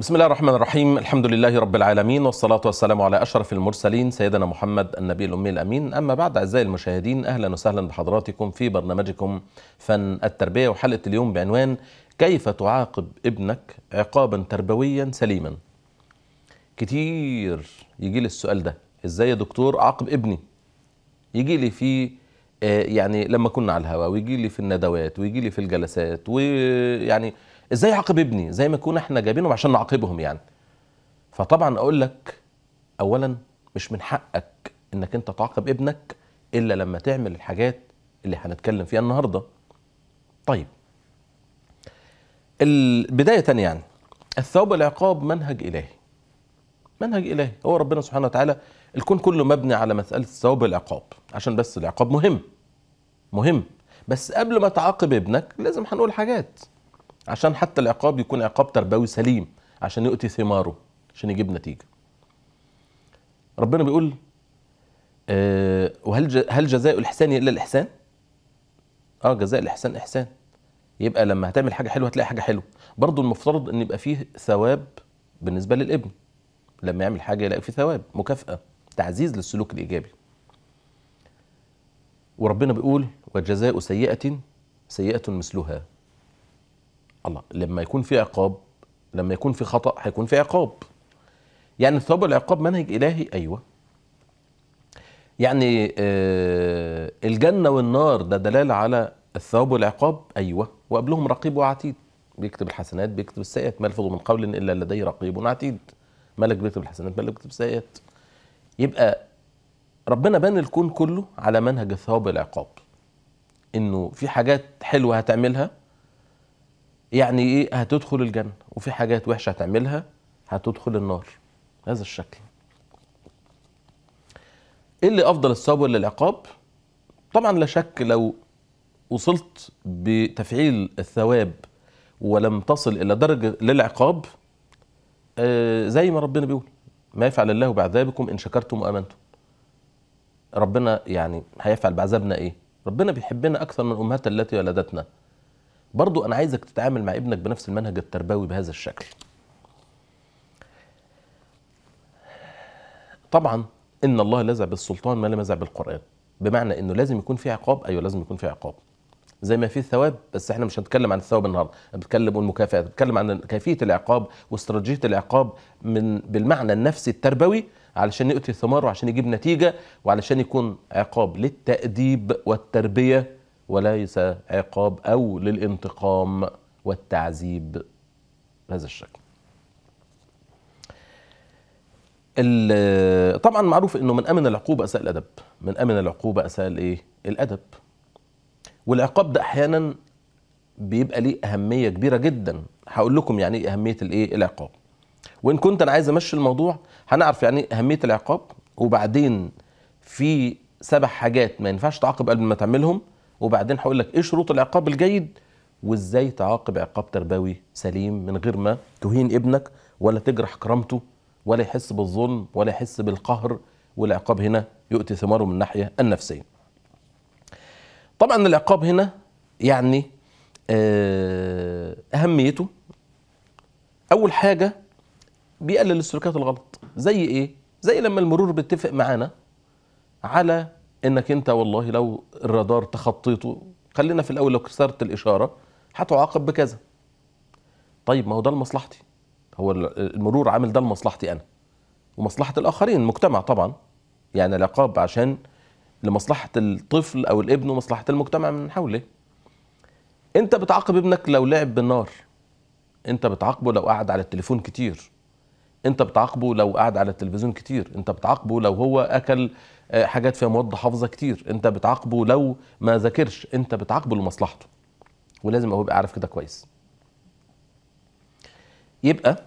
بسم الله الرحمن الرحيم الحمد لله رب العالمين والصلاة والسلام على أشرف المرسلين سيدنا محمد النبي الأمي الأمين أما بعد أعزائي المشاهدين أهلا وسهلا بحضراتكم في برنامجكم فن التربية وحلقة اليوم بعنوان كيف تعاقب ابنك عقابا تربويا سليما كتير يجي لي السؤال ده ازاي يا دكتور اعاقب ابني يجي لي في آه، يعني لما كنا على الهواء ويجي لي في الندوات ويجي لي في الجلسات ويعني ازاي اعاقب ابني زي ما يكون احنا جايبينهم عشان نعاقبهم يعني فطبعا اقول لك اولا مش من حقك انك انت تعاقب ابنك الا لما تعمل الحاجات اللي هنتكلم فيها النهارده طيب بدايه يعني الثواب والعقاب منهج الهي منهج الهي هو ربنا سبحانه وتعالى الكون كله مبني على مساله الثواب والعقاب عشان بس العقاب مهم مهم بس قبل ما تعاقب ابنك لازم هنقول حاجات عشان حتى العقاب يكون عقاب تربوي سليم عشان يؤتي ثماره عشان يجيب نتيجه ربنا بيقول أه وهل هل جزاء الاحسان الا الاحسان اه جزاء الاحسان احسان يبقى لما هتعمل حاجه حلوه هتلاقي حاجه حلوه برضه المفترض ان يبقى فيه ثواب بالنسبه للابن لما يعمل حاجه يلاقي فيه ثواب مكافاه تعزيز للسلوك الايجابي وربنا بيقول وجزاء سيئه سيئه مثلها الله لما يكون في عقاب لما يكون في خطأ هيكون في عقاب يعني الثواب والعقاب منهج إلهي أيوه يعني آه الجنة والنار ده دلالة على الثواب والعقاب أيوه وقبلهم رقيب وعتيد بيكتب الحسنات بيكتب السيئات ما يلفظ من قول إلا لديه رقيب عتيد ملك بيكتب الحسنات ملك بيكتب السيئات يبقى ربنا بان الكون كله على منهج الثواب والعقاب انه في حاجات حلوه هتعملها يعني ايه هتدخل الجنه وفي حاجات وحشه هتعملها هتدخل النار هذا الشكل ايه اللي افضل الثواب ولا العقاب طبعا لا شك لو وصلت بتفعيل الثواب ولم تصل الى درجه للعقاب آه، زي ما ربنا بيقول ما يفعل الله بعذابكم ان شكرتم وامنتم ربنا يعني هيفعل بعذابنا ايه ربنا بيحبنا اكثر من امهات التي ولدتنا برضو أنا عايزك تتعامل مع ابنك بنفس المنهج التربوي بهذا الشكل طبعا إن الله لزع بالسلطان ما لم يزع بالقرآن بمعنى إنه لازم يكون في عقاب أيوه لازم يكون في عقاب زي ما في ثواب بس احنا مش هنتكلم عن الثواب النهارده بنتكلم والمكافئات بنتكلم عن كيفيه العقاب واستراتيجيه العقاب من بالمعنى النفسي التربوي علشان يؤتي ثمار وعشان يجيب نتيجه وعلشان يكون عقاب للتاديب والتربيه وليس عقاب أو للانتقام والتعذيب بهذا الشكل طبعا معروف انه من امن العقوبه اساء الادب من امن العقوبه اساء الايه الادب والعقاب ده احيانا بيبقى ليه اهميه كبيره جدا هقول لكم يعني ايه اهميه الايه العقاب وان كنت انا عايز امشي الموضوع هنعرف يعني ايه اهميه العقاب وبعدين في سبع حاجات ما ينفعش تعاقب قبل ما تعملهم وبعدين هقول لك ايه شروط العقاب الجيد وازاي تعاقب عقاب تربوي سليم من غير ما تهين ابنك ولا تجرح كرامته ولا يحس بالظلم ولا يحس بالقهر والعقاب هنا يؤتي ثماره من الناحيه النفسيه. طبعا العقاب هنا يعني آه، اهميته اول حاجه بيقلل السلوكات الغلط زي ايه زي لما المرور بيتفق معانا على انك انت والله لو الرادار تخطيته خلينا في الاول لو كسرت الاشاره هتعاقب بكذا طيب ما هو ده لمصلحتي هو المرور عامل ده لمصلحتي انا ومصلحه الاخرين المجتمع طبعا يعني العقاب عشان لمصلحه الطفل او الابن ومصلحه المجتمع من حوله انت بتعاقب ابنك لو لعب بالنار انت بتعاقبه لو قعد على التليفون كتير انت بتعاقبه لو قعد على التلفزيون كتير انت بتعاقبه لو هو اكل آه، حاجات فيها مواد حافظه كتير انت بتعاقبه لو ما ذاكرش انت بتعاقبه لمصلحته ولازم هو يبقى عارف كده كويس يبقى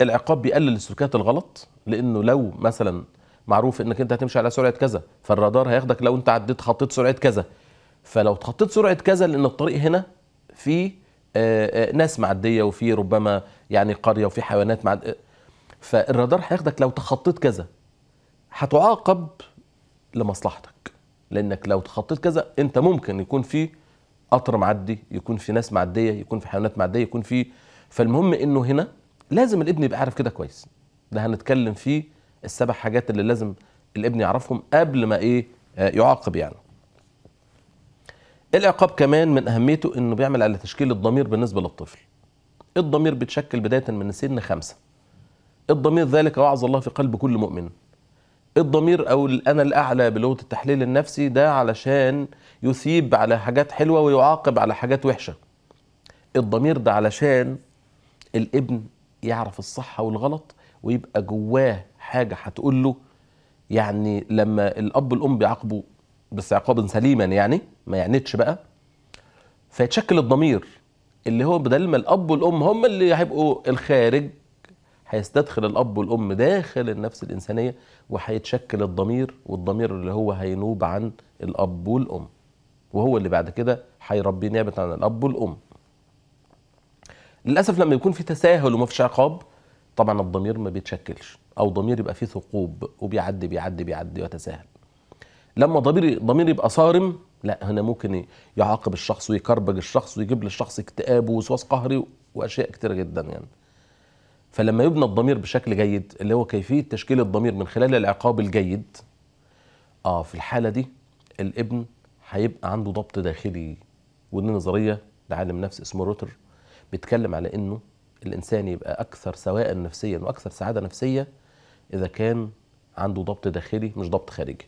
العقاب بيقلل السلوكيات الغلط لانه لو مثلا معروف انك انت هتمشي على سرعه كذا فالرادار هياخدك لو انت عديت خطيت سرعه كذا فلو اتخطيت سرعه كذا لان الطريق هنا في آه، آه، ناس معديه وفي ربما يعني قريه وفي حيوانات معديه فالرادار هياخدك لو تخطيت كذا هتعاقب لمصلحتك لانك لو تخطيت كذا انت ممكن يكون في قطر معدي يكون في ناس معديه يكون في حيوانات معديه يكون في فالمهم انه هنا لازم الابن يبقى عارف كده كويس ده هنتكلم فيه السبع حاجات اللي لازم الابن يعرفهم قبل ما ايه آه، يعاقب يعني العقاب كمان من اهميته انه بيعمل على تشكيل الضمير بالنسبه للطفل الضمير بيتشكل بدايه من سن خمسه الضمير ذلك وعظ الله في قلب كل مؤمن الضمير او الانا الاعلى بلغه التحليل النفسي ده علشان يثيب على حاجات حلوه ويعاقب على حاجات وحشه الضمير ده علشان الابن يعرف الصح والغلط ويبقى جواه حاجه هتقول له يعني لما الاب والام بيعاقبوا بس عقابا سليما يعني ما يعنتش بقى فيتشكل الضمير اللي هو بدل ما الاب والام هم اللي هيبقوا الخارج هيستدخل الاب والام داخل النفس الانسانيه وهيتشكل الضمير والضمير اللي هو هينوب عن الاب والام وهو اللي بعد كده هيربي نيابه عن الاب والام للاسف لما يكون في تساهل وما فيش عقاب طبعا الضمير ما بيتشكلش او ضمير يبقى فيه ثقوب وبيعدي بيعدي بيعدي ويتساهل لما ضمير ضمير يبقى صارم لا هنا ممكن يعاقب الشخص ويكربج الشخص ويجيب للشخص اكتئاب ووسواس قهري واشياء كتيره جدا يعني فلما يبنى الضمير بشكل جيد اللي هو كيفيه تشكيل الضمير من خلال العقاب الجيد اه في الحاله دي الابن هيبقى عنده ضبط داخلي ودي نظريه لعالم نفس اسمه روتر بيتكلم على انه الانسان يبقى اكثر سواء نفسيا واكثر سعاده نفسيه اذا كان عنده ضبط داخلي مش ضبط خارجي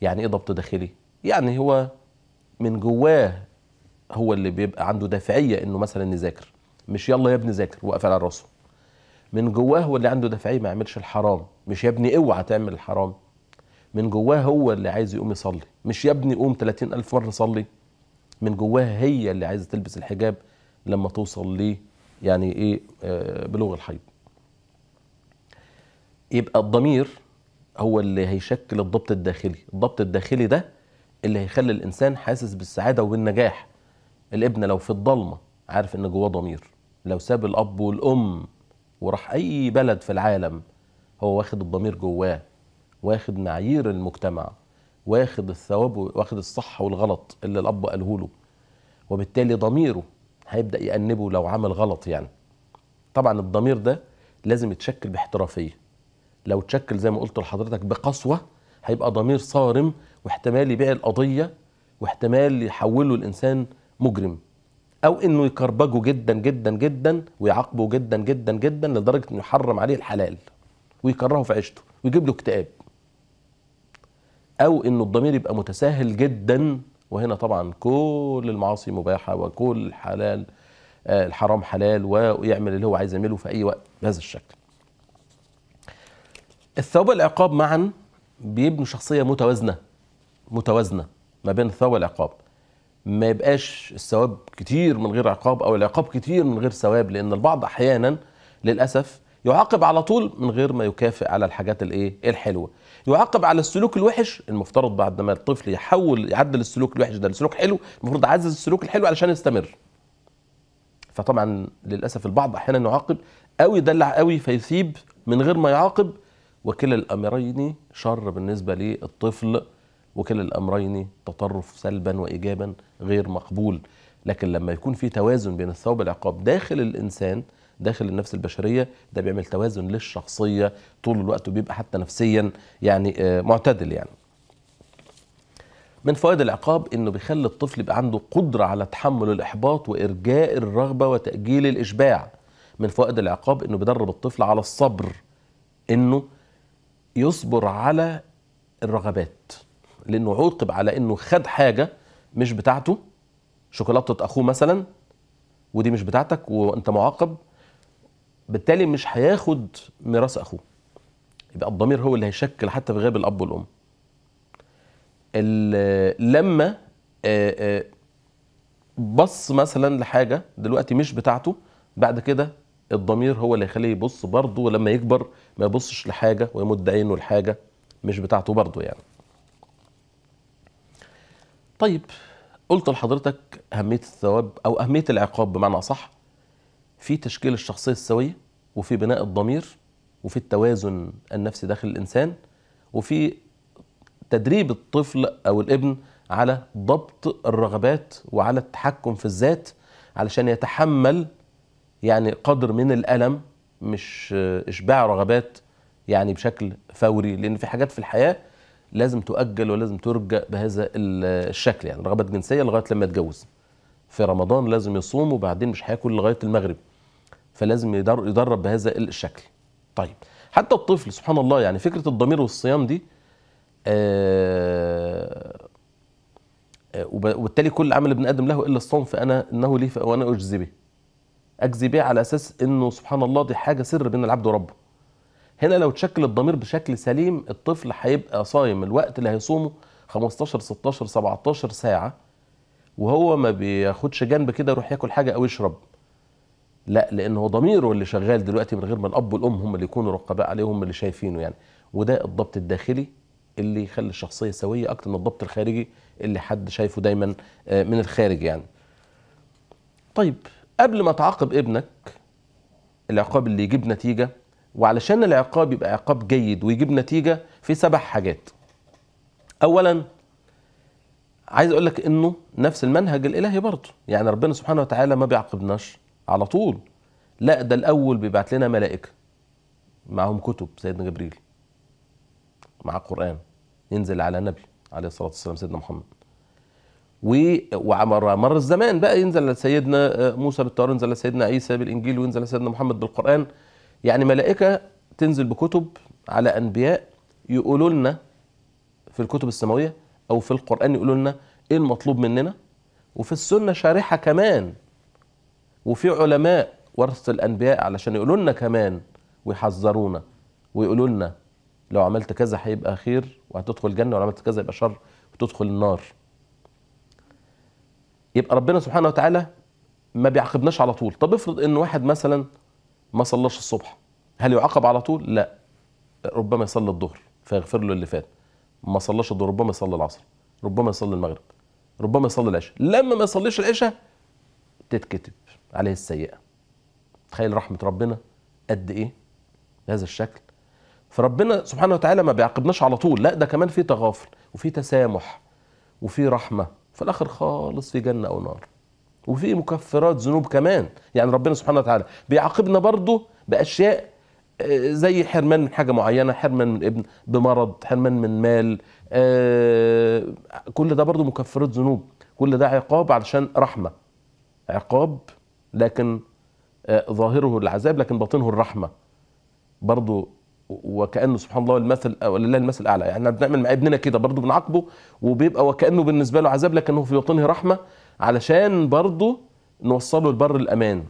يعني ايه ضبط داخلي يعني هو من جواه هو اللي بيبقى عنده دافعيه انه مثلا يذاكر مش يلا يا ابني ذاكر وقف على راسه من جواه هو اللي عنده دافعيه ما يعملش الحرام مش يا ابني اوعى تعمل الحرام من جواه هو اللي عايز يقوم يصلي مش يا ابني قوم 30 ألف مرة صلي من جواها هي اللي عايزة تلبس الحجاب لما توصل ليه يعني ايه آه، بلوغ الحيض يبقى الضمير هو اللي هيشكل الضبط الداخلي الضبط الداخلي ده اللي هيخلي الإنسان حاسس بالسعادة وبالنجاح الابن لو في الضلمة عارف إن جواه ضمير لو ساب الأب والأم وراح اي بلد في العالم هو واخد الضمير جواه واخد معايير المجتمع واخد الثواب واخد الصح والغلط اللي الاب قاله له وبالتالي ضميره هيبدا يأنبه لو عمل غلط يعني طبعا الضمير ده لازم يتشكل باحترافيه لو اتشكل زي ما قلت لحضرتك بقسوه هيبقى ضمير صارم واحتمال يبيع القضيه واحتمال يحوله الانسان مجرم او انه يكربجه جدا جدا جدا ويعاقبه جدا جدا جدا لدرجه انه يحرم عليه الحلال ويكرهه في عيشته ويجيب له اكتئاب او انه الضمير يبقى متساهل جدا وهنا طبعا كل المعاصي مباحه وكل الحلال آه، الحرام حلال ويعمل اللي هو عايز يعمله في اي وقت بهذا الشكل الثواب والعقاب معا بيبنوا شخصيه متوازنه متوازنه ما بين الثواب والعقاب ما يبقاش الثواب كتير من غير عقاب او العقاب كتير من غير ثواب لان البعض احيانا للاسف يعاقب على طول من غير ما يكافئ على الحاجات الايه الحلوه يعاقب على السلوك الوحش المفترض بعد ما الطفل يحول يعدل السلوك الوحش ده لسلوك حلو المفروض يعزز السلوك الحلو علشان يستمر فطبعا للاسف البعض احيانا يعاقب او يدلع قوي فيثيب من غير ما يعاقب وكلا الامرين شر بالنسبه للطفل وكلا الأمرين تطرف سلبا وإيجابا غير مقبول لكن لما يكون في توازن بين الثواب والعقاب داخل الإنسان داخل النفس البشريه ده بيعمل توازن للشخصيه طول الوقت وبيبقى حتى نفسيا يعني آه، معتدل يعني من فوائد العقاب انه بيخلي الطفل يبقى عنده قدره على تحمل الاحباط وارجاء الرغبه وتاجيل الاشباع من فوائد العقاب انه بيدرب الطفل على الصبر انه يصبر على الرغبات لانه عوقب على انه خد حاجه مش بتاعته شوكولاته اخوه مثلا ودي مش بتاعتك وانت معاقب بالتالي مش هياخد ميراث اخوه يبقى الضمير هو اللي هيشكل حتى في غياب الاب والام لما بص مثلا لحاجه دلوقتي مش بتاعته بعد كده الضمير هو اللي هيخليه يبص برضه ولما يكبر ما يبصش لحاجه ويمد عينه لحاجه مش بتاعته برضه يعني طيب قلت لحضرتك اهميه الثواب او اهميه العقاب بمعنى اصح في تشكيل الشخصيه السويه وفي بناء الضمير وفي التوازن النفسي داخل الانسان وفي تدريب الطفل او الابن على ضبط الرغبات وعلى التحكم في الذات علشان يتحمل يعني قدر من الالم مش اشباع رغبات يعني بشكل فوري لان في حاجات في الحياه لازم تؤجل ولازم ترجى بهذا الشكل يعني رغبات جنسيه لغايه لما يتجوز في رمضان لازم يصوم وبعدين مش هياكل لغايه المغرب فلازم يدرب بهذا الشكل طيب حتى الطفل سبحان الله يعني فكره الضمير والصيام دي آه, آه، وبالتالي كل عمل ابن ادم له الا الصوم فانا انه لي وانا اجزي به اجزي به على اساس انه سبحان الله دي حاجه سر بين العبد وربه هنا لو تشكل الضمير بشكل سليم الطفل هيبقى صايم الوقت اللي هيصومه 15 16 17 ساعه وهو ما بياخدش جنب كده يروح ياكل حاجه او يشرب لا لان هو ضميره اللي شغال دلوقتي من غير ما الاب والام هم اللي يكونوا رقباء عليه هم اللي شايفينه يعني وده الضبط الداخلي اللي يخلي الشخصيه سويه اكتر من الضبط الخارجي اللي حد شايفه دايما آه، من الخارج يعني طيب قبل ما تعاقب ابنك العقاب اللي يجيب نتيجه وعلشان العقاب يبقى عقاب جيد ويجيب نتيجه في سبع حاجات اولا عايز اقول لك انه نفس المنهج الالهي برضه يعني ربنا سبحانه وتعالى ما بيعاقبناش على طول لا ده الاول بيبعت لنا ملائكه معهم كتب سيدنا جبريل مع قران ينزل على نبي عليه الصلاه والسلام سيدنا محمد وعمر مر الزمان بقى ينزل على سيدنا آه، موسى بالتوراة ينزل على سيدنا عيسى بالانجيل وينزل على سيدنا محمد بالقران يعني ملائكة تنزل بكتب على أنبياء يقولوا لنا في الكتب السماوية أو في القرآن يقولوا لنا إيه المطلوب مننا وفي السنة شارحة كمان وفي علماء ورثة الأنبياء علشان يقولوا لنا كمان ويحذرونا ويقولوا لنا لو عملت كذا هيبقى خير وهتدخل الجنة ولو عملت كذا يبقى شر وتدخل النار يبقى ربنا سبحانه وتعالى ما بيعاقبناش على طول طب افرض ان واحد مثلا ما صلاش الصبح هل يعاقب على طول لا ربما يصلي الظهر فيغفر له اللي فات ما صلاش الظهر ربما يصلي العصر ربما يصلي المغرب ربما يصلي العشاء لما ما يصليش العشاء تتكتب عليه السيئه تخيل رحمه ربنا قد ايه بهذا الشكل فربنا سبحانه وتعالى ما بيعاقبناش على طول لا ده كمان في تغافل وفي تسامح وفي رحمه في الاخر خالص في جنه او نار وفي مكفرات ذنوب كمان يعني ربنا سبحانه وتعالى بيعاقبنا برضه باشياء آه، زي حرمان من حاجه معينه حرمان من ابن بمرض حرمان من مال آه، كل ده برضه مكفرات ذنوب كل ده عقاب علشان رحمه عقاب لكن آه، ظاهره العذاب لكن باطنه الرحمه برضه وكانه سبحان الله المثل ولله المثل الاعلى يعني بنعمل مع ابننا كده برضه بنعاقبه وبيبقى وكانه بالنسبه له عذاب لكنه في باطنه رحمه علشان برضه نوصله لبر الأمان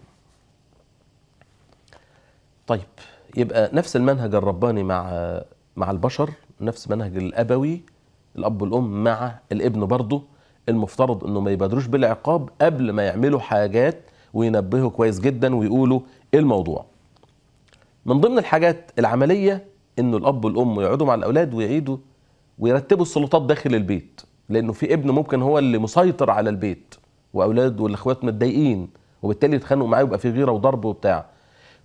طيب يبقى نفس المنهج الرباني مع مع البشر نفس منهج الأبوي الأب والأم مع الابن برضه المفترض انه ما يبادروش بالعقاب قبل ما يعملوا حاجات وينبهوا كويس جدا ويقولوا ايه الموضوع من ضمن الحاجات العمليه انه الاب والام يقعدوا مع الاولاد ويعيدوا ويرتبوا السلطات داخل البيت لانه في ابن ممكن هو اللي مسيطر على البيت واولاد والاخوات متضايقين وبالتالي يتخانقوا معاه ويبقى في غيره وضرب وبتاع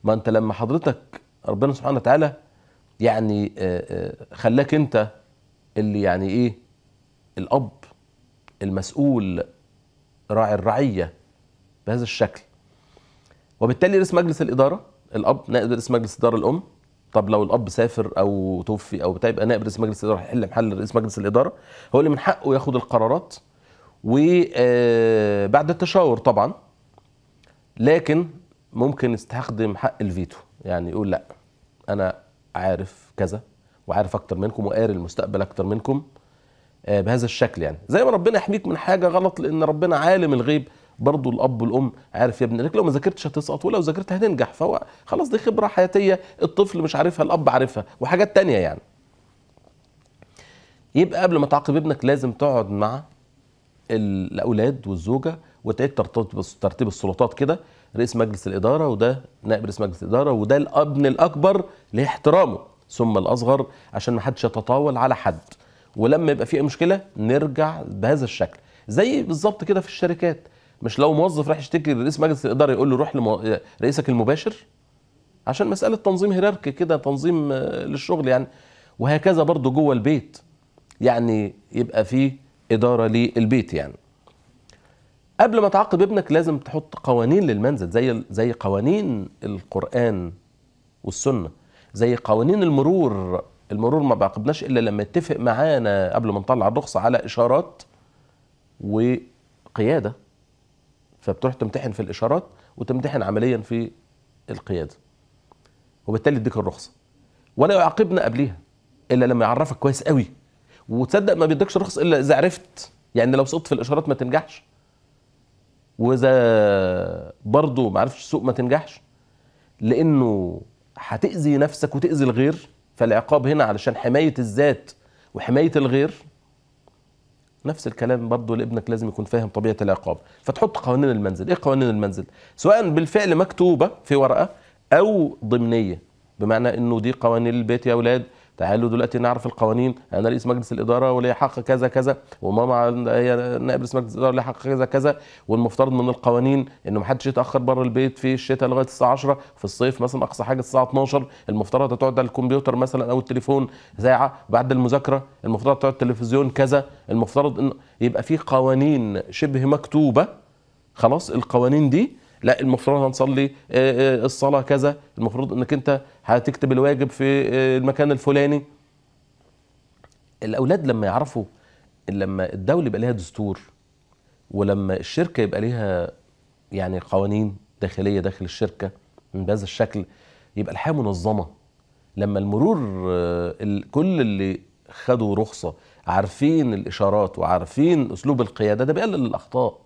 ما انت لما حضرتك ربنا سبحانه وتعالى يعني آه، آه، خلاك انت اللي يعني ايه الاب المسؤول راعي الرعيه بهذا الشكل وبالتالي رئيس مجلس الاداره الاب نائب رئيس مجلس اداره الام طب لو الاب سافر او توفي او بتاع يبقى نائب رئيس مجلس الاداره هيحل محل رئيس مجلس الاداره هو اللي من حقه ياخد القرارات وبعد آه، التشاور طبعا لكن ممكن يستخدم حق الفيتو يعني يقول لا انا عارف كذا وعارف اكتر منكم وقاري المستقبل اكتر منكم آه، بهذا الشكل يعني زي ما ربنا يحميك من حاجه غلط لان ربنا عالم الغيب برضه الاب والام عارف يا ابني انك لو ما ذاكرتش هتسقط ولو ذاكرت هتنجح فهو خلاص دي خبره حياتيه الطفل مش عارفها الاب عارفها وحاجات تانية يعني يبقى قبل ما تعاقب ابنك لازم تقعد مع الاولاد والزوجه وتعيد ترتيب السلطات كده رئيس مجلس الاداره وده نائب رئيس مجلس الاداره وده الابن الاكبر لاحترامه ثم الاصغر عشان ما حدش يتطاول على حد ولما يبقى في مشكله نرجع بهذا الشكل زي بالظبط كده في الشركات مش لو موظف راح يشتكي لرئيس مجلس الاداره يقول له روح لرئيسك المباشر عشان مساله تنظيم هيراركي كده تنظيم آه، للشغل يعني وهكذا برضه جوه البيت يعني يبقى في اداره للبيت يعني قبل ما تعاقب ابنك لازم تحط قوانين للمنزل زي زي قوانين القران والسنه زي قوانين المرور المرور ما بيعاقبناش الا لما يتفق معانا قبل ما نطلع الرخصه على اشارات وقياده فبتروح تمتحن في الاشارات وتمتحن عمليا في القياده وبالتالي يديك الرخصه ولا يعاقبنا قبليها الا لما يعرفك كويس قوي وتصدق ما بيديكش رخص الا اذا عرفت يعني لو سقطت في الاشارات ما تنجحش واذا برضه ما عرفتش السوق ما تنجحش لانه هتاذي نفسك وتاذي الغير فالعقاب هنا علشان حمايه الذات وحمايه الغير نفس الكلام برضه لابنك لازم يكون فاهم طبيعه العقاب فتحط قوانين المنزل ايه قوانين المنزل سواء بالفعل مكتوبه في ورقه او ضمنيه بمعنى انه دي قوانين البيت يا اولاد تعالوا دلوقتي نعرف القوانين انا رئيس مجلس الاداره ولي حق كذا كذا وماما هي نائب رئيس مجلس الاداره ولي حق كذا كذا والمفترض من القوانين انه ما حدش يتاخر بره البيت في الشتاء لغايه الساعه 10 في الصيف مثلا اقصى حاجه الساعه 12 المفترض هتقعد على الكمبيوتر مثلا او التليفون ساعه بعد المذاكره المفترض تقعد التلفزيون كذا المفترض انه يبقى في قوانين شبه مكتوبه خلاص القوانين دي لا المفروض هنصلي آه، آه، الصلاه كذا المفروض انك انت هتكتب الواجب في آه، المكان الفلاني الاولاد لما يعرفوا لما الدوله يبقى ليها دستور ولما الشركه يبقى ليها يعني قوانين داخليه داخل الشركه من بهذا الشكل يبقى الحياه منظمه لما المرور كل اللي خدوا رخصه عارفين الاشارات وعارفين اسلوب القياده ده بيقلل الاخطاء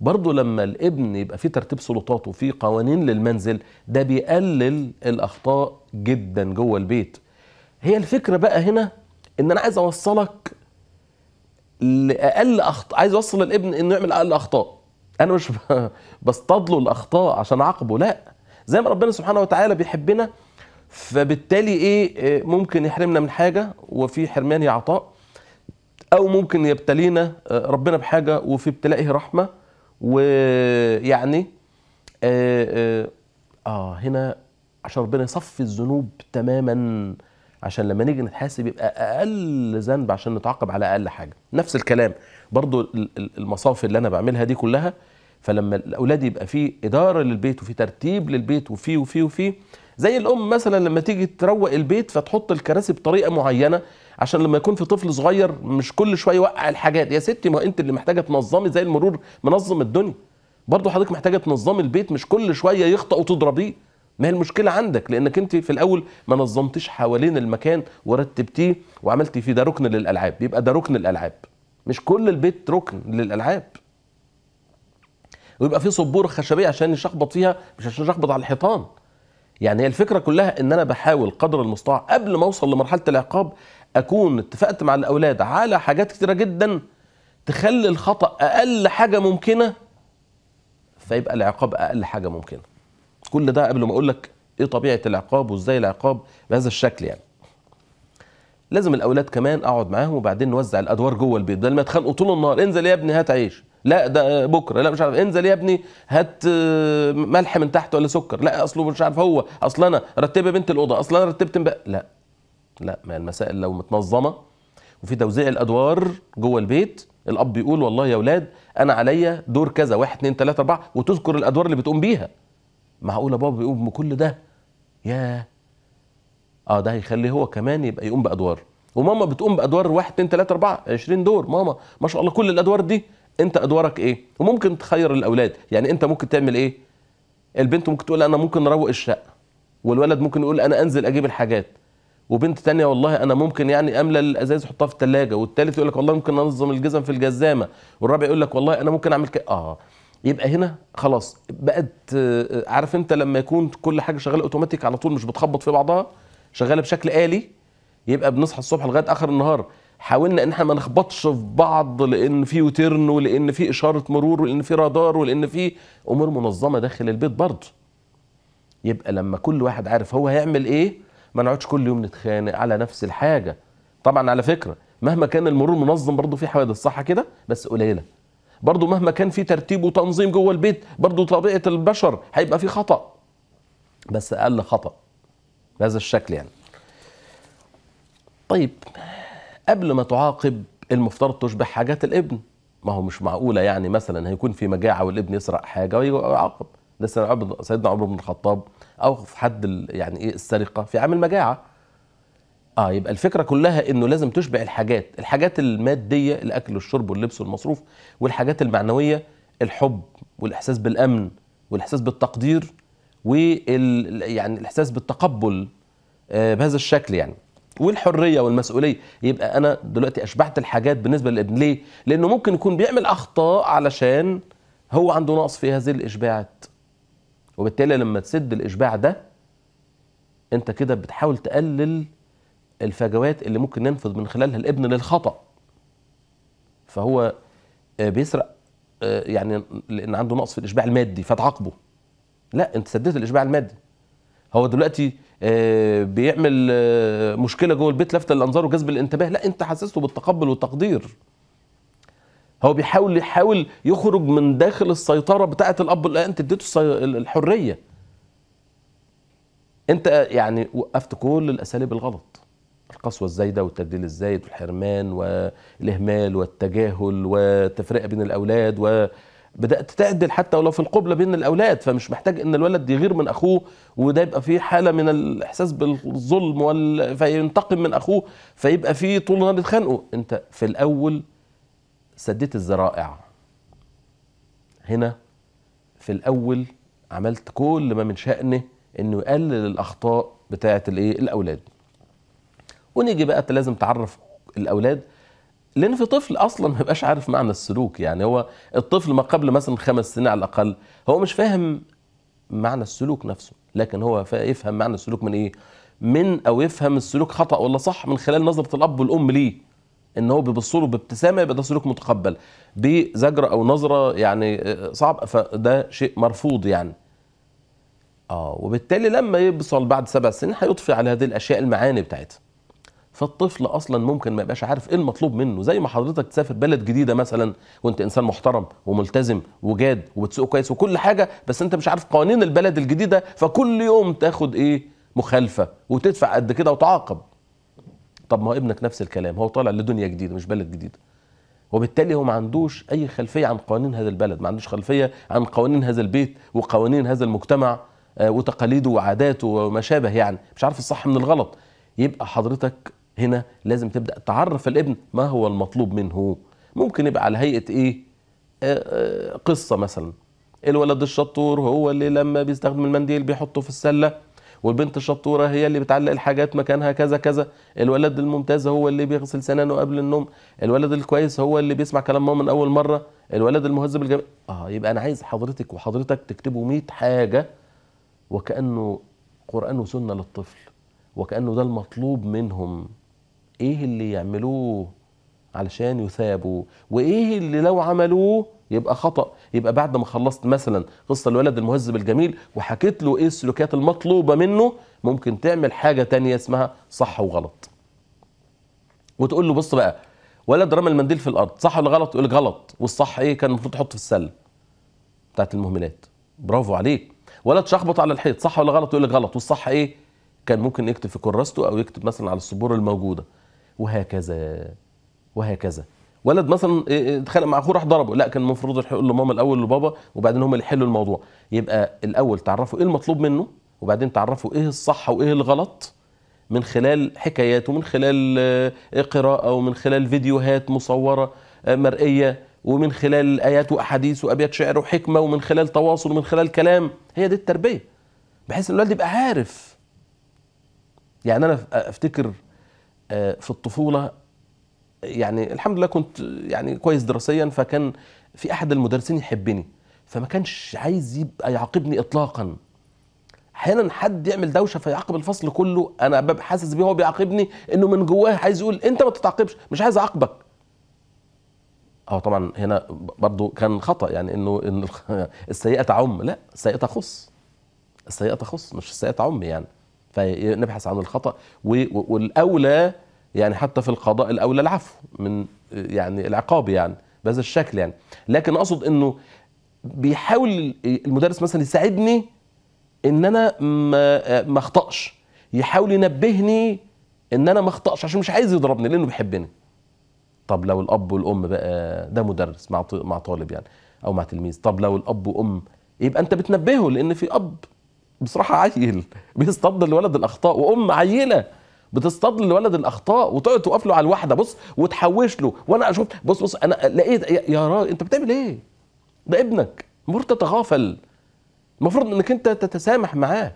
برضه لما الابن يبقى فيه ترتيب سلطاته وفي قوانين للمنزل ده بيقلل الاخطاء جدا جوه البيت هي الفكره بقى هنا ان انا عايز اوصلك لاقل اخطاء عايز اوصل الابن انه يعمل اقل اخطاء انا مش بصطاد له الاخطاء عشان اعاقبه لا زي ما ربنا سبحانه وتعالى بيحبنا فبالتالي ايه, إيه، ممكن يحرمنا من حاجه وفي حرمان عطاء او ممكن يبتلينا آه، ربنا بحاجه وفي ابتلائه رحمه ويعني آه, آه, اه هنا عشان ربنا يصفي الذنوب تماما عشان لما نيجي نتحاسب يبقى اقل ذنب عشان نتعاقب على اقل حاجه نفس الكلام برضو المصافي اللي انا بعملها دي كلها فلما الاولاد يبقى في اداره للبيت وفي ترتيب للبيت وفي وفي وفي زي الام مثلا لما تيجي تروق البيت فتحط الكراسي بطريقه معينه عشان لما يكون في طفل صغير مش كل شويه يوقع الحاجات يا ستي ما انت اللي محتاجه تنظمي زي المرور منظم الدنيا برضه حضرتك محتاجه تنظمي البيت مش كل شويه يخطأ وتضربيه ما هي المشكلة عندك لأنك أنت في الأول ما نظمتيش حوالين المكان ورتبتيه وعملتي فيه ده ركن للألعاب يبقى ده ركن الألعاب مش كل البيت ركن للألعاب ويبقى في سبوره خشبيه عشان نشخبط فيها مش عشان نشخبط على الحيطان يعني هي الفكره كلها ان انا بحاول قدر المستطاع قبل ما اوصل لمرحله العقاب اكون اتفقت مع الاولاد على حاجات كتيره جدا تخلي الخطا اقل حاجه ممكنه فيبقى العقاب اقل حاجه ممكنه كل ده قبل ما اقول لك ايه طبيعه العقاب وازاي العقاب بهذا الشكل يعني لازم الاولاد كمان اقعد معاهم وبعدين نوزع الادوار جوه البيت بدل ما يتخانقوا طول النهار انزل يا ابني هات عيش لا ده بكره لا مش عارف انزل يا ابني هات آه، ملح من تحت ولا سكر لا اصله مش عارف هو اصل انا رتبه بنت الاوضه اصل انا رتبت امبارح لا لا ما المسائل لو متنظمه وفي توزيع الادوار جوه البيت الاب بيقول والله يا اولاد انا عليا دور كذا واحد اتنين تلاته اربعه وتذكر الادوار اللي بتقوم بيها معقوله بابا بيقوم بكل ده ياه اه ده هيخليه هو كمان يبقى يقوم بادوار وماما بتقوم بادوار 1 2 3 4 20 دور ماما ما شاء الله كل الادوار دي انت ادوارك ايه وممكن تخير الاولاد يعني انت ممكن تعمل ايه البنت ممكن تقول انا ممكن اروق الشقه والولد ممكن يقول انا انزل اجيب الحاجات وبنت تانية والله انا ممكن يعني املى الازاز احطها في الثلاجه والثالث يقول لك والله ممكن انظم الجزم في الجزامه والرابع يقول لك والله انا ممكن اعمل كده اه يبقى هنا خلاص بقت آه، عارف انت لما يكون كل حاجه شغاله اوتوماتيك على طول مش بتخبط في بعضها شغاله بشكل الي يبقى بنصحى الصبح لغايه اخر النهار حاولنا ان احنا ما نخبطش في بعض لان في وترن ولان في اشاره مرور ولان في رادار ولان في امور منظمه داخل البيت برضه يبقى لما كل واحد عارف هو هيعمل ايه ما نقعدش كل يوم نتخانق على نفس الحاجه طبعا على فكره مهما كان المرور منظم برضه في حوادث صح كده بس قليله برضه مهما كان في ترتيب وتنظيم جوه البيت برضه طبيعه البشر هيبقى في خطا بس اقل خطا بهذا الشكل يعني طيب قبل ما تعاقب المفترض تشبه حاجات الابن ما هو مش معقوله يعني مثلا هيكون في مجاعه والابن يسرق حاجه ويعاقب ده سيدنا عمر بن الخطاب او في حد يعني ايه السرقه في عام المجاعه اه يبقى الفكره كلها انه لازم تشبع الحاجات الحاجات الماديه الاكل والشرب واللبس والمصروف والحاجات المعنويه الحب والاحساس بالامن والاحساس بالتقدير وال يعني الاحساس بالتقبل آه، بهذا الشكل يعني والحريه والمسؤوليه يبقى انا دلوقتي اشبعت الحاجات بالنسبه للابن ليه لانه ممكن يكون بيعمل اخطاء علشان هو عنده نقص في هذه الاشباعات وبالتالي لما تسد الاشباع ده انت كده بتحاول تقلل الفجوات اللي ممكن ينفذ من خلالها الابن للخطا فهو آه، بيسرق آه، يعني لان عنده نقص في الاشباع المادي فتعاقبه لا انت سددت الاشباع المادي هو دلوقتي آه، بيعمل آه، مشكله جوه البيت لافته للانظار وجذب الانتباه لا انت حسسته بالتقبل والتقدير هو بيحاول يحاول يخرج من داخل السيطره بتاعه الاب لا انت اديته الحريه انت يعني وقفت كل الاساليب الغلط القسوه الزايده والتبديل الزايد والحرمان والاهمال والتجاهل والتفرقه بين الاولاد و بدات تعدل حتى ولو في القبله بين الاولاد فمش محتاج ان الولد يغير من اخوه وده يبقى في حاله من الاحساس بالظلم وال... فينتقم من اخوه فيبقى في طول النهار يتخانقوا انت في الاول سديت الذرائع هنا في الاول عملت كل ما من شأنه انه يقلل الاخطاء بتاعه الايه الاولاد ونيجي بقى لازم تعرف الاولاد لان في طفل اصلا ما بيبقاش عارف معنى السلوك يعني هو الطفل ما قبل مثلا خمس سنين على الاقل هو مش فاهم معنى السلوك نفسه لكن هو يفهم معنى السلوك من ايه من او يفهم السلوك خطا ولا صح من خلال نظره الاب والام ليه ان هو بيبص له بابتسامه يبقى ده سلوك متقبل بزجر او نظره يعني آه، صعب فده شيء مرفوض يعني اه وبالتالي لما يبصل بعد سبع سنين هيطفي على هذه الاشياء المعاني بتاعتها فالطفل اصلا ممكن ما يبقاش عارف ايه المطلوب منه زي ما حضرتك تسافر بلد جديده مثلا وانت انسان محترم وملتزم وجاد وبتسوق كويس وكل حاجه بس انت مش عارف قوانين البلد الجديده فكل يوم تاخد ايه مخالفه وتدفع قد كده وتعاقب طب ما هو ابنك نفس الكلام هو طالع لدنيا جديده مش بلد جديده وبالتالي هو ما عندوش اي خلفيه عن قوانين هذا البلد ما عندوش خلفيه عن قوانين هذا البيت وقوانين هذا المجتمع آه، وتقاليده وعاداته وما شابه يعني مش عارف الصح من الغلط يبقى حضرتك هنا لازم تبدأ تعرف الابن ما هو المطلوب منه ممكن يبقى على هيئة إيه آه،, آه قصة مثلا الولد الشطور هو اللي لما بيستخدم المنديل بيحطه في السلة والبنت الشطورة هي اللي بتعلق الحاجات مكانها كذا كذا الولد الممتاز هو اللي بيغسل سنانه قبل النوم الولد الكويس هو اللي بيسمع كلام ماما من أول مرة الولد المهذب الجميل آه يبقى أنا عايز حضرتك وحضرتك تكتبوا 100 حاجة وكأنه قرآن وسنة للطفل وكأنه ده المطلوب منهم ايه اللي يعملوه علشان يثابوا وايه اللي لو عملوه يبقى خطأ يبقى بعد ما خلصت مثلا قصة الولد المهذب الجميل وحكيت له ايه السلوكيات المطلوبة منه ممكن تعمل حاجة تانية اسمها صح وغلط وتقول له بص بقى ولد رمى المنديل في الارض صح ولا غلط يقول لك غلط والصح ايه كان المفروض تحطه في السله بتاعت المهملات برافو عليك ولد شخبط على الحيط صح ولا غلط يقول لك غلط والصح ايه كان ممكن يكتب في كراسته او يكتب مثلا على السبور الموجوده وهكذا وهكذا ولد مثلا اتخانق إيه، إيه، مع اخوه راح ضربه لا كان المفروض يقول لماما الاول لبابا وبعدين هم اللي يحلوا الموضوع يبقى الاول تعرفوا ايه المطلوب منه وبعدين تعرفوا ايه الصح وايه الغلط من خلال حكايات ومن خلال آه، قراءه ومن خلال فيديوهات مصوره آه، مرئيه ومن خلال ايات واحاديث وابيات شعر وحكمه ومن خلال تواصل ومن خلال كلام هي دي التربيه بحيث ان الولد يبقى عارف يعني انا افتكر آه، في الطفوله يعني الحمد لله كنت يعني كويس دراسيا فكان في احد المدرسين يحبني فما كانش عايز يبقى يعاقبني اطلاقا احيانا حد يعمل دوشه فيعاقب الفصل كله انا ببقى حاسس بيه هو بيعاقبني انه من جواه عايز يقول انت ما تتعاقبش مش عايز اعاقبك اه طبعا هنا برضو كان خطا يعني انه ان السيئه تعم لا السيئه تخص السيئه تخص مش السيئه تعم يعني فنبحث عن الخطا والاولى يعني حتى في القضاء الاولى العفو من يعني العقاب يعني بهذا الشكل يعني لكن اقصد انه بيحاول المدرس مثلا يساعدني ان انا ما اخطاش يحاول ينبهني ان انا ما اخطاش عشان مش عايز يضربني لانه بيحبني طب لو الاب والام بقى ده مدرس مع مع طالب يعني او مع تلميذ طب لو الاب وام يبقى انت بتنبهه لان في اب بصراحه عيل بيستبدل الولد الاخطاء وام عيله بتصطاد للولد الاخطاء وتقعد توقف له على الواحده بص وتحوش له وانا اشوف بص بص انا لقيت يا راجل انت بتعمل ايه؟ ده ابنك المفروض تتغافل المفروض انك انت تتسامح معاه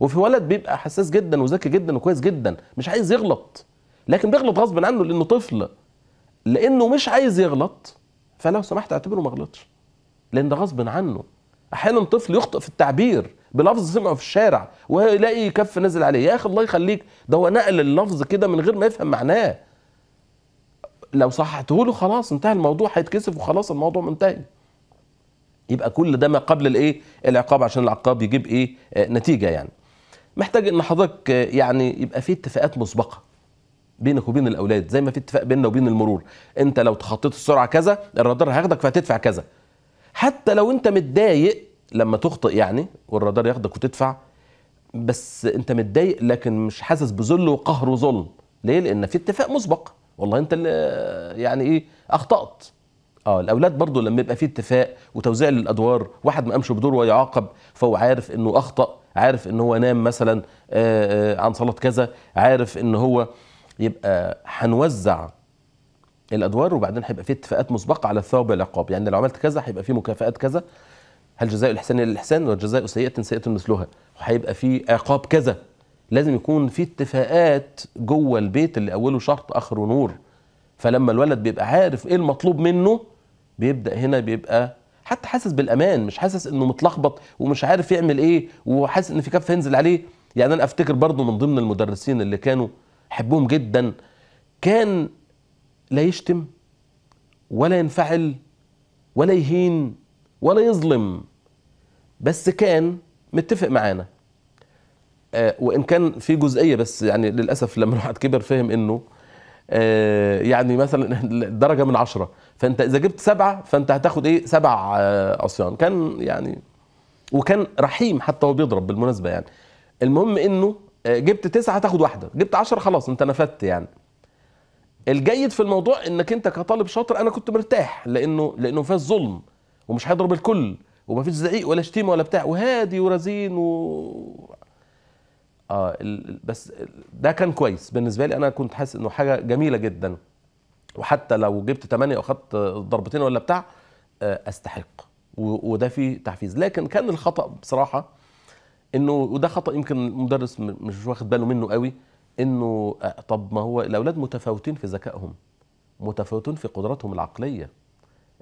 وفي ولد بيبقى حساس جدا وذكي جدا وكويس جدا مش عايز يغلط لكن بيغلط غصب عنه لانه طفل لانه مش عايز يغلط فلو سمحت اعتبره ما غلطش لان ده غصب عنه احيانا طفل يخطئ في التعبير بلفظ سمعه في الشارع ويلاقي كف نازل عليه يا اخي الله يخليك ده هو نقل اللفظ كده من غير ما يفهم معناه لو صححته له خلاص انتهى الموضوع هيتكسف وخلاص الموضوع منتهي يبقى كل ده ما قبل الايه العقاب عشان العقاب يجيب ايه آه نتيجه يعني محتاج ان حضرتك آه، يعني يبقى في اتفاقات مسبقه بينك وبين الاولاد زي ما في اتفاق بيننا وبين المرور انت لو تخطيت السرعه كذا الرادار هياخدك فهتدفع كذا حتى لو انت متضايق لما تخطئ يعني والرادار ياخدك وتدفع بس انت متضايق لكن مش حاسس بذل وقهر وظلم ليه لان في اتفاق مسبق والله انت اللي يعني ايه اخطات اه الاولاد برضو لما يبقى في اتفاق وتوزيع للادوار واحد ما قامش بدور ويعاقب فهو عارف انه اخطا عارف ان هو نام مثلا آه، آه، عن صلاه كذا عارف ان هو يبقى هنوزع الادوار وبعدين هيبقى في اتفاقات مسبقه على الثواب والعقاب يعني لو عملت كذا هيبقى في مكافئات كذا هل جزاء الإحسان إلا الإحسان جزاء سيئة سيئة مثلها وهيبقى في عقاب كذا لازم يكون في اتفاقات جوه البيت اللي أوله شرط آخره نور فلما الولد بيبقى عارف إيه المطلوب منه بيبدأ هنا بيبقى حتى حاسس بالأمان مش حاسس إنه متلخبط ومش عارف يعمل إيه وحاسس إن في كف هينزل عليه يعني أنا أفتكر برضه من ضمن المدرسين اللي كانوا أحبهم جدا كان لا يشتم ولا ينفعل ولا يهين ولا يظلم بس كان متفق معانا آه، وان كان في جزئيه بس يعني للاسف لما الواحد كبر فهم انه آه، يعني مثلا درجه من عشرة فانت اذا جبت سبعه فانت هتاخد ايه سبع عصيان آه، كان يعني وكان رحيم حتى هو بيضرب بالمناسبه يعني المهم انه جبت تسعه هتاخد واحده جبت عشرة خلاص انت نفدت يعني الجيد في الموضوع انك انت كطالب شاطر انا كنت مرتاح لانه لانه ما فيهاش ظلم ومش هيضرب الكل ومفيش زعيق ولا شتيمه ولا بتاع وهادي ورزين و اه ال... بس ده كان كويس بالنسبه لي انا كنت حاسس انه حاجه جميله جدا وحتى لو جبت 8 او خدت ضربتين ولا بتاع آه، استحق و... وده فيه تحفيز لكن كان الخطا بصراحه انه وده خطا يمكن المدرس مش واخد باله منه قوي انه آه، طب ما هو الاولاد متفاوتين في ذكائهم متفاوتين في قدراتهم العقليه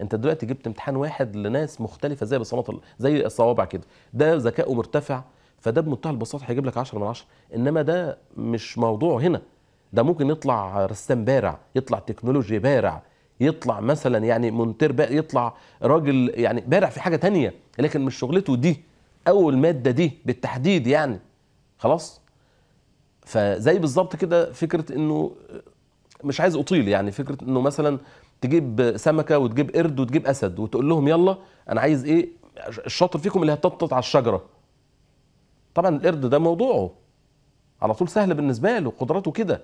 انت دلوقتي جبت امتحان واحد لناس مختلفه زي بصمات زي الصوابع كده ده ذكائه مرتفع فده بمنتهى البساطه هيجيب لك 10 من 10 انما ده مش موضوع هنا ده ممكن يطلع رسام بارع يطلع تكنولوجي بارع يطلع مثلا يعني مونتير يطلع راجل يعني بارع في حاجه تانية لكن مش شغلته دي او الماده دي بالتحديد يعني خلاص فزي بالظبط كده فكره انه مش عايز اطيل يعني فكره انه مثلا تجيب سمكه وتجيب قرد وتجيب اسد وتقول لهم يلا انا عايز ايه الشاطر فيكم اللي هتطط على الشجره طبعا القرد ده موضوعه على طول سهل بالنسبه له قدراته كده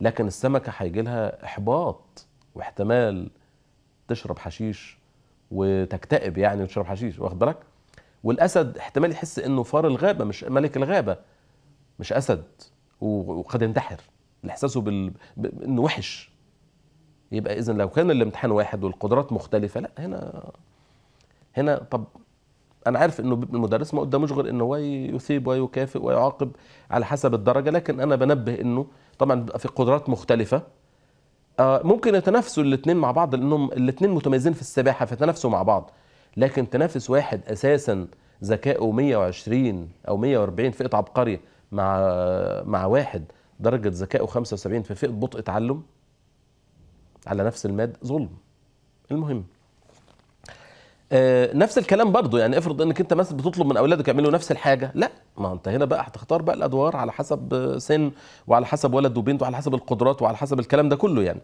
لكن السمكه هيجي لها احباط واحتمال تشرب حشيش وتكتئب يعني وتشرب حشيش واخد بالك والاسد احتمال يحس انه فار الغابه مش ملك الغابه مش اسد وقد ينتحر احساسه بال... انه وحش يبقى اذا لو كان الامتحان واحد والقدرات مختلفه لا هنا هنا طب انا عارف انه المدرس ما قداموش غير انه هو يثيب ويكافئ ويعاقب على حسب الدرجه لكن انا بنبه انه طبعا بيبقى في قدرات مختلفه آه، ممكن يتنافسوا الاثنين مع بعض لانهم الاثنين متميزين في السباحه فيتنافسوا مع بعض لكن تنافس واحد اساسا ذكائه 120 او 140 فئه عبقريه مع مع واحد درجه ذكائه 75 في فئه بطء تعلم على نفس المادة ظلم المهم آه نفس الكلام برضو يعني افرض انك انت مثلا بتطلب من اولادك يعملوا نفس الحاجه لا ما انت هنا بقى هتختار بقى الادوار على حسب سن وعلى حسب ولد وبنت وعلى حسب القدرات وعلى حسب الكلام ده كله يعني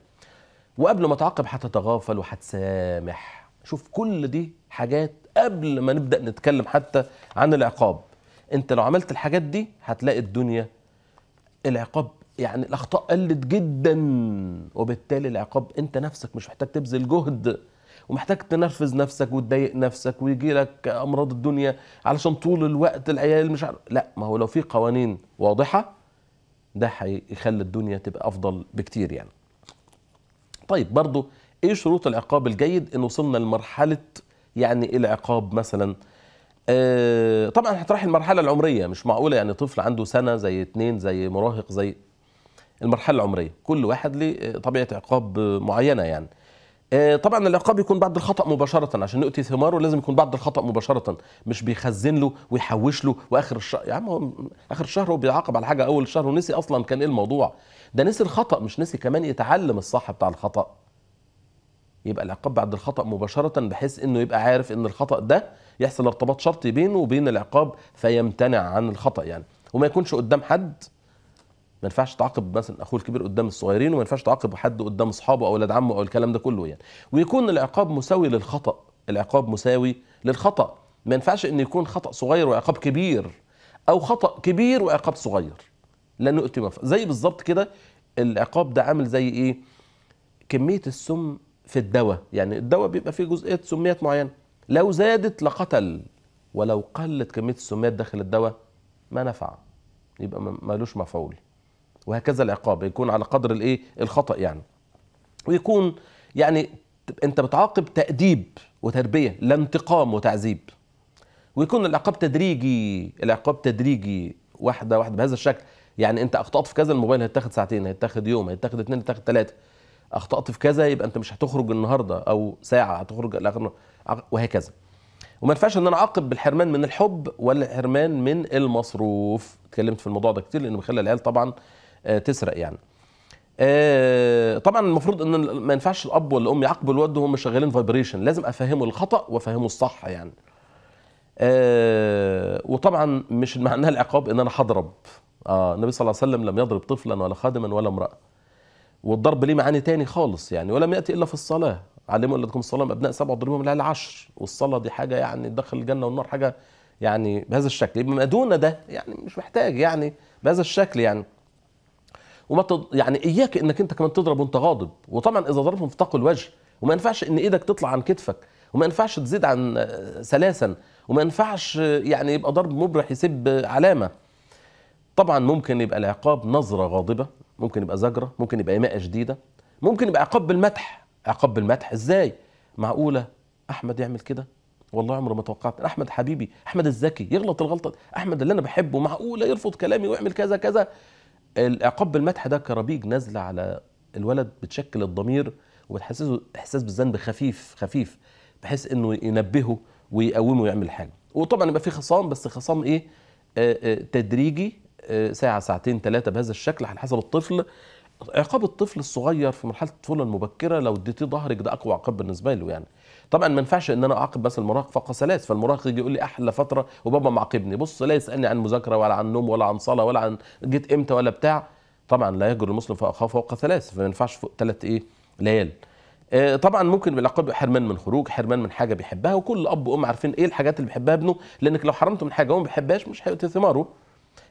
وقبل ما تعاقب هتتغافل وهتسامح شوف كل دي حاجات قبل ما نبدا نتكلم حتى عن العقاب انت لو عملت الحاجات دي هتلاقي الدنيا العقاب يعني الاخطاء قلت جدا وبالتالي العقاب انت نفسك مش محتاج تبذل جهد ومحتاج تنرفز نفسك وتضايق نفسك ويجي لك امراض الدنيا علشان طول الوقت العيال مش عارف لا ما هو لو في قوانين واضحه ده هيخلي الدنيا تبقى افضل بكتير يعني طيب برضو ايه شروط العقاب الجيد ان وصلنا لمرحله يعني العقاب مثلا آه طبعا هتروح المرحله العمريه مش معقوله يعني طفل عنده سنه زي اتنين زي مراهق زي المرحله العمريه كل واحد ليه آه، طبيعه عقاب معينه يعني آه، طبعا العقاب يكون بعد الخطا مباشره عشان نؤتي ثماره لازم يكون بعد الخطا مباشره مش بيخزن له ويحوش له واخر الشهر يا عم هو اخر الشهر هو بيعاقب على حاجه اول الشهر ونسي اصلا كان ايه الموضوع ده نسي الخطا مش نسي كمان يتعلم الصح بتاع الخطا يبقى العقاب بعد الخطا مباشره بحيث انه يبقى عارف ان الخطا ده يحصل ارتباط شرطي بينه وبين العقاب فيمتنع عن الخطا يعني وما يكونش قدام حد ما ينفعش تعاقب مثلا اخوه الكبير قدام الصغيرين وما ينفعش تعاقب حد قدام اصحابه او اولاد عمه او الكلام ده كله يعني ويكون العقاب مساوي للخطا العقاب مساوي للخطا ما ينفعش ان يكون خطا صغير وعقاب كبير او خطا كبير وعقاب صغير لانه اتمام زي بالظبط كده العقاب ده عامل زي ايه كميه السم في الدواء يعني الدواء بيبقى فيه جزئيه سميات معينه لو زادت لقتل ولو قلت كميه السميات داخل الدواء ما نفع يبقى ملوش مفعول وهكذا العقاب يكون على قدر الايه الخطا يعني ويكون يعني انت بتعاقب تاديب وتربيه لا انتقام وتعذيب ويكون العقاب تدريجي العقاب تدريجي واحده واحده بهذا الشكل يعني انت اخطات في كذا الموبايل هيتاخد ساعتين هيتاخد يوم هيتاخد اتنين هيتاخد ثلاثه اخطات في كذا يبقى انت مش هتخرج النهارده او ساعه هتخرج الاخر وهكذا وما ينفعش ان انا اعاقب بالحرمان من الحب ولا الحرمان من المصروف اتكلمت في الموضوع ده كتير لانه بيخلي العيال طبعا آه، تسرق يعني آه، طبعا المفروض ان ما ينفعش الاب ولا الام يعاقبوا الواد وهم شغالين فايبريشن لازم افهمه الخطا وافهمه الصح يعني آه، وطبعا مش معناها العقاب ان انا هضرب اه النبي صلى الله عليه وسلم لم يضرب طفلا ولا خادما ولا امراه والضرب ليه معاني تاني خالص يعني ولم ياتي الا في الصلاه علموا اولادكم الصلاه ابناء سبع ضربهم لها العشر والصلاه دي حاجه يعني تدخل الجنه والنار حاجه يعني بهذا الشكل يبقى ما دون ده يعني مش محتاج يعني بهذا الشكل يعني وما تض... يعني اياك انك انت كمان تضرب وانت غاضب وطبعا اذا ضربهم في طاق الوجه وما ينفعش ان ايدك تطلع عن كتفك وما ينفعش تزيد عن آه، سلاسا وما ينفعش آه، يعني يبقى ضرب مبرح يسيب آه، علامه طبعا ممكن يبقى العقاب نظره غاضبه ممكن يبقى زجره ممكن يبقى ايماءه شديده ممكن يبقى عقاب بالمدح عقاب بالمدح ازاي معقوله احمد يعمل كده والله عمره ما توقعت احمد حبيبي احمد الذكي يغلط الغلطه دي احمد اللي انا بحبه معقوله يرفض كلامي ويعمل كذا كذا العقاب بالمدح ده كربيج نازله على الولد بتشكل الضمير وبتحسسه احساس بالذنب خفيف خفيف بحيث انه ينبهه ويقومه ويعمل حاجه وطبعا يبقى في خصام بس خصام ايه آه، آه، تدريجي آه، ساعه ساعتين ثلاثه بهذا الشكل على حسب الطفل عقاب الطفل الصغير في مرحله الطفوله المبكره لو اديتيه ظهرك ده اقوى عقاب بالنسبه له يعني طبعا ما ينفعش ان انا اعاقب مثلا المراهق فوق ثلاث فالمراهق يجي يقول لي احلى فتره وبابا معاقبني بص لا يسالني عن مذاكره ولا عن نوم ولا عن صلاه ولا عن جيت امتى ولا بتاع طبعا لا يجر المسلم فوق فوق ثلاث فما ينفعش فوق ثلاث ايه ليال آه، طبعا ممكن بالعقاب حرمان من خروج حرمان من حاجه بيحبها وكل اب وام عارفين ايه الحاجات اللي بيحبها ابنه لانك لو حرمته من حاجه هو ما بيحبهاش مش هيؤتي ثماره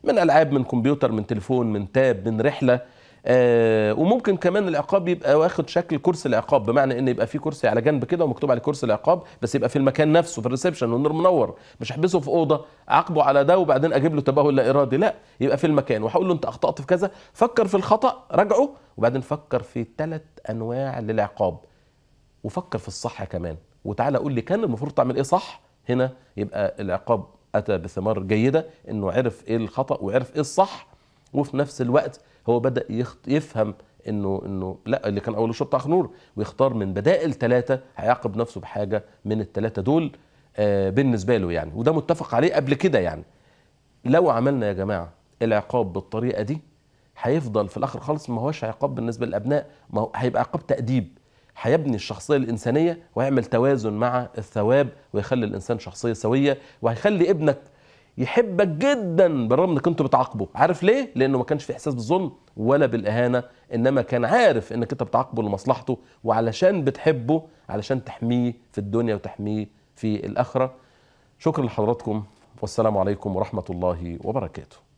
من العاب من كمبيوتر من تليفون من تاب من رحله آه، وممكن كمان العقاب يبقى واخد شكل كرسي العقاب بمعنى ان يبقى في كرسي على جنب كده ومكتوب عليه كرسي العقاب بس يبقى في المكان نفسه في الريسبشن والنور منور مش احبسه في اوضه اعاقبه على ده وبعدين اجيب له تباهي لا ارادي لا يبقى في المكان وهقول له انت اخطات في كذا فكر في الخطا راجعه وبعدين فكر في ثلاث انواع للعقاب وفكر في الصح كمان وتعالى قول لي كان المفروض تعمل ايه صح هنا يبقى العقاب اتى بثمار جيده انه عرف ايه الخطا وعرف ايه الصح وفي نفس الوقت هو بدا يخط يفهم انه انه لا اللي كان اول الشوط اخنور نور ويختار من بدائل ثلاثه هيعاقب نفسه بحاجه من الثلاثه دول آه بالنسبه له يعني وده متفق عليه قبل كده يعني لو عملنا يا جماعه العقاب بالطريقه دي هيفضل في الاخر خالص ما هوش عقاب بالنسبه للابناء ما هو هيبقى عقاب تاديب هيبني الشخصيه الانسانيه وهيعمل توازن مع الثواب ويخلي الانسان شخصيه سويه وهيخلي ابنك يحبك جدا بالرغم انك انت بتعاقبه عارف ليه لانه ما كانش في احساس بالظلم ولا بالاهانه انما كان عارف انك انت بتعاقبه لمصلحته وعلشان بتحبه علشان تحميه في الدنيا وتحميه في الاخره شكرا لحضراتكم والسلام عليكم ورحمه الله وبركاته